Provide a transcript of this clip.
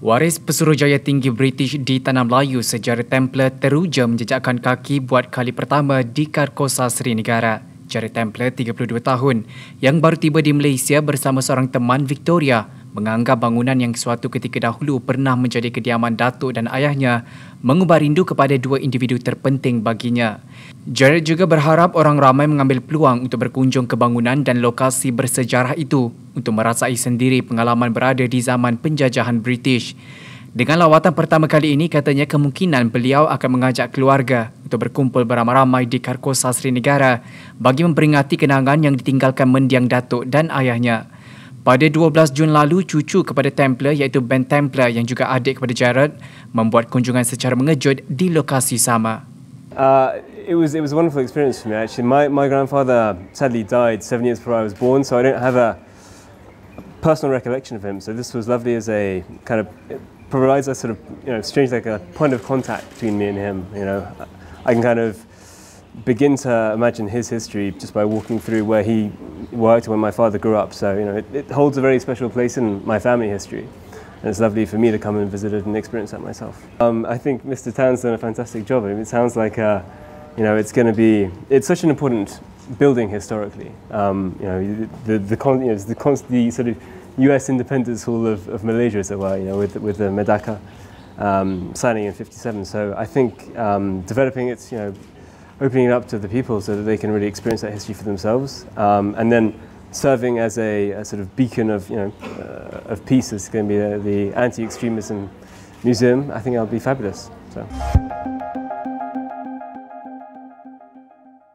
Waris Pesuruhjaya Tinggi British di Tanah Melayu sejarah Templar teruja menjejakkan kaki buat kali pertama di Karkosa Seri Negara. Jari Templar 32 tahun yang baru tiba di Malaysia bersama seorang teman Victoria menganggap bangunan yang suatu ketika dahulu pernah menjadi kediaman datuk dan ayahnya mengubah rindu kepada dua individu terpenting baginya. Jared juga berharap orang ramai mengambil peluang untuk berkunjung ke bangunan dan lokasi bersejarah itu untuk merasai sendiri pengalaman berada di zaman penjajahan British. Dengan lawatan pertama kali ini katanya kemungkinan beliau akan mengajak keluarga untuk berkumpul beramai-ramai di Karkosa Sri Negara bagi memperingati kenangan yang ditinggalkan mendiang datuk dan ayahnya. Pada 12 Jun lalu, cucu kepada Templar iaitu Ben Templar yang juga adik kepada Jared membuat kunjungan secara mengejut di lokasi sama. Uh, it was it was a wonderful experience for me actually. My my grandfather sadly died seven years before I was born, so I don't have a personal recollection of him. So this was lovely as a kind of it provides a sort of you know strange like a point of contact between me and him. You know, I can kind of begin to imagine his history just by walking through where he worked when my father grew up. So, you know, it, it holds a very special place in my family history and it's lovely for me to come and visit it and experience that myself. Um, I think Mr. Tan's done a fantastic job. It sounds like, uh, you know, it's going to be, it's such an important building historically. Um, you know, the, the, con, you know, the, con, the, sort of US Independence Hall of, of Malaysia, as it were, you know, with, with the Medaka um, signing in 57. So I think um, developing its, you know, opening it up to the people so that they can really experience that history for themselves. Um, and then serving as a, a, sort of beacon of, you know, uh, of peace is going to be the, the anti-extremism museum. I think that'll be fabulous. So.